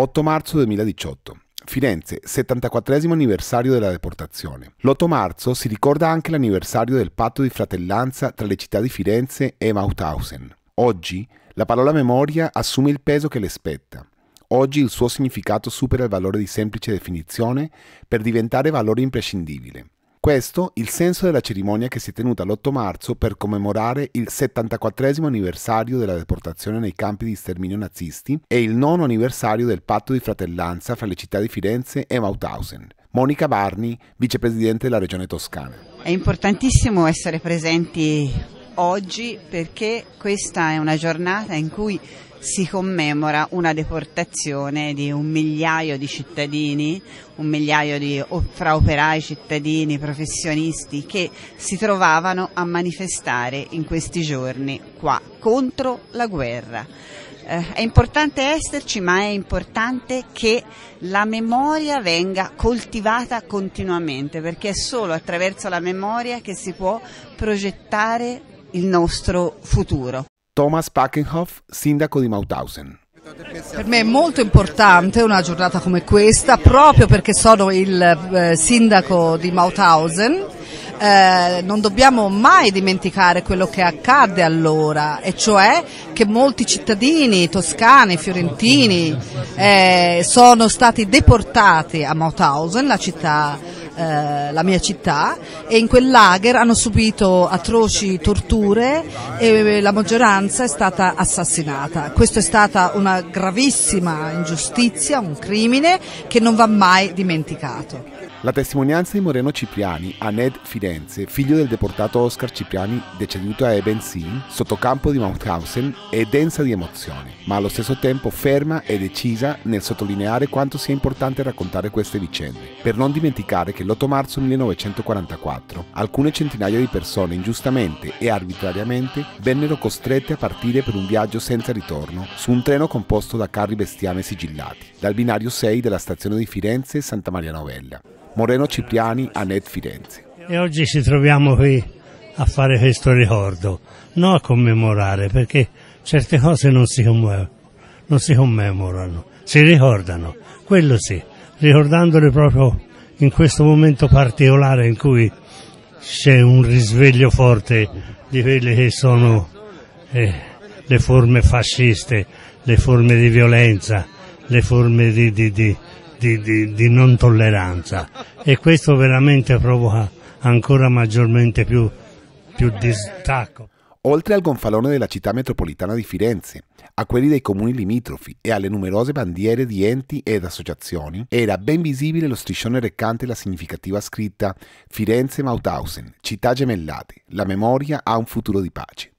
8 marzo 2018. Firenze, 74 anniversario della deportazione. L'8 marzo si ricorda anche l'anniversario del patto di fratellanza tra le città di Firenze e Mauthausen. Oggi la parola memoria assume il peso che le spetta. Oggi il suo significato supera il valore di semplice definizione per diventare valore imprescindibile. Questo il senso della cerimonia che si è tenuta l'8 marzo per commemorare il 74 anniversario della deportazione nei campi di sterminio nazisti e il nono anniversario del patto di fratellanza fra le città di Firenze e Mauthausen. Monica Barni, vicepresidente della regione toscana. È importantissimo essere presenti oggi perché questa è una giornata in cui si commemora una deportazione di un migliaio di cittadini, un migliaio di fra operai, cittadini, professionisti che si trovavano a manifestare in questi giorni qua contro la guerra. Eh, è importante esserci, ma è importante che la memoria venga coltivata continuamente, perché è solo attraverso la memoria che si può progettare il nostro futuro. Thomas Packenhoff, sindaco di Mauthausen. Per me è molto importante una giornata come questa proprio perché sono il eh, sindaco di Mauthausen. Eh, non dobbiamo mai dimenticare quello che accadde allora, e cioè che molti cittadini toscani, fiorentini, eh, sono stati deportati a Mauthausen, la città eh, la mia città e in quel lager hanno subito atroci torture e la maggioranza è stata assassinata. Questa è stata una gravissima ingiustizia, un crimine che non va mai dimenticato. La testimonianza di Moreno Cipriani a Ned Firenze, figlio del deportato Oscar Cipriani deceduto a Ebenzin, sottocampo di Mauthausen, è densa di emozioni, ma allo stesso tempo ferma e decisa nel sottolineare quanto sia importante raccontare queste vicende, per non dimenticare che l'8 marzo 1944 alcune centinaia di persone ingiustamente e arbitrariamente vennero costrette a partire per un viaggio senza ritorno su un treno composto da carri bestiame sigillati, dal binario 6 della stazione di Firenze Santa Maria Novella. Moreno Cipriani, Anet Firenze. E oggi ci troviamo qui a fare questo ricordo, non a commemorare, perché certe cose non si, non si commemorano, si ricordano, quello sì, ricordandole proprio in questo momento particolare in cui c'è un risveglio forte di quelle che sono eh, le forme fasciste, le forme di violenza, le forme di, di, di, di, di, di non tolleranza e questo veramente provoca ancora maggiormente più, più distacco. Oltre al gonfalone della città metropolitana di Firenze, a quelli dei comuni limitrofi e alle numerose bandiere di enti ed associazioni, era ben visibile lo striscione recante la significativa scritta Firenze-Mauthausen, città gemellate, la memoria ha un futuro di pace.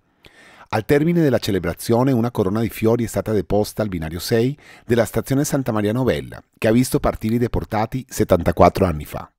Al termine della celebrazione una corona di fiori è stata deposta al binario 6 della stazione Santa Maria Novella, che ha visto partire i deportati 74 anni fa.